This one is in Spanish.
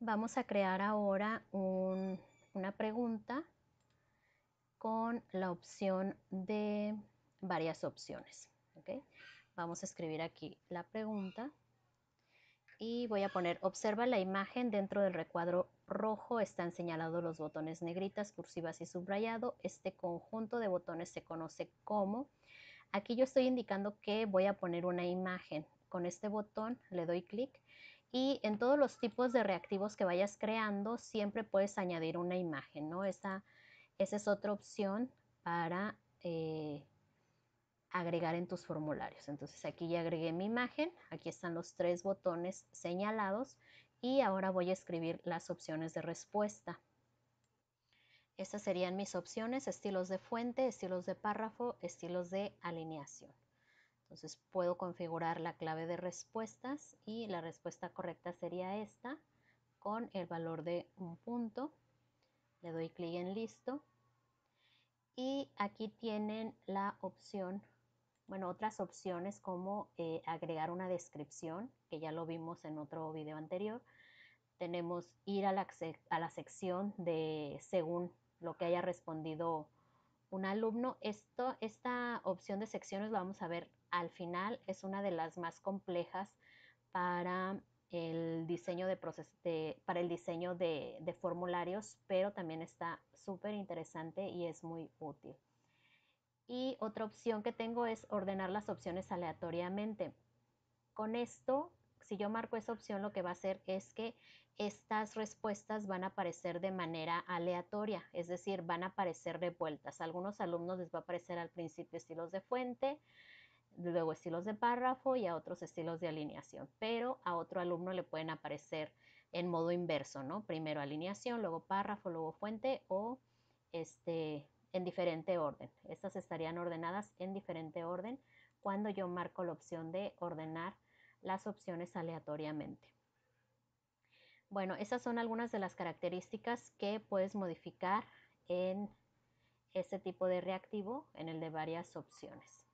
Vamos a crear ahora una pregunta con la opción de varias opciones. Vamos a escribir aquí la pregunta y voy a poner, observa la imagen dentro del recuadro rojo, están señalados los botones negritas, cursivas y subrayado. Este conjunto de botones se conoce como, aquí yo estoy indicando que voy a poner una imagen. Con este botón le doy clic y en todos los tipos de reactivos que vayas creando siempre puedes añadir una imagen, ¿no? Esa, es otra opción para eh, agregar en tus formularios. Entonces aquí ya agregué mi imagen, aquí están los tres botones señalados y ahora voy a escribir las opciones de respuesta. Estas serían mis opciones, estilos de fuente, estilos de párrafo, estilos de alineación. Entonces puedo configurar la clave de respuestas y la respuesta correcta sería esta con el valor de un punto. Le doy clic en listo. Y aquí tienen la opción, bueno, otras opciones como eh, agregar una descripción, que ya lo vimos en otro video anterior. Tenemos ir a la, a la sección de según lo que haya respondido un alumno. Esto, esta opción de secciones la vamos a ver al final, es una de las más complejas para el diseño de, para el diseño de, de formularios, pero también está súper interesante y es muy útil. Y otra opción que tengo es ordenar las opciones aleatoriamente. Con esto si yo marco esa opción, lo que va a hacer es que estas respuestas van a aparecer de manera aleatoria, es decir, van a aparecer revueltas. A algunos alumnos les va a aparecer al principio estilos de fuente, luego estilos de párrafo y a otros estilos de alineación, pero a otro alumno le pueden aparecer en modo inverso, ¿no? Primero alineación, luego párrafo, luego fuente o este en diferente orden. Estas estarían ordenadas en diferente orden cuando yo marco la opción de ordenar las opciones aleatoriamente. Bueno, esas son algunas de las características que puedes modificar en este tipo de reactivo en el de varias opciones.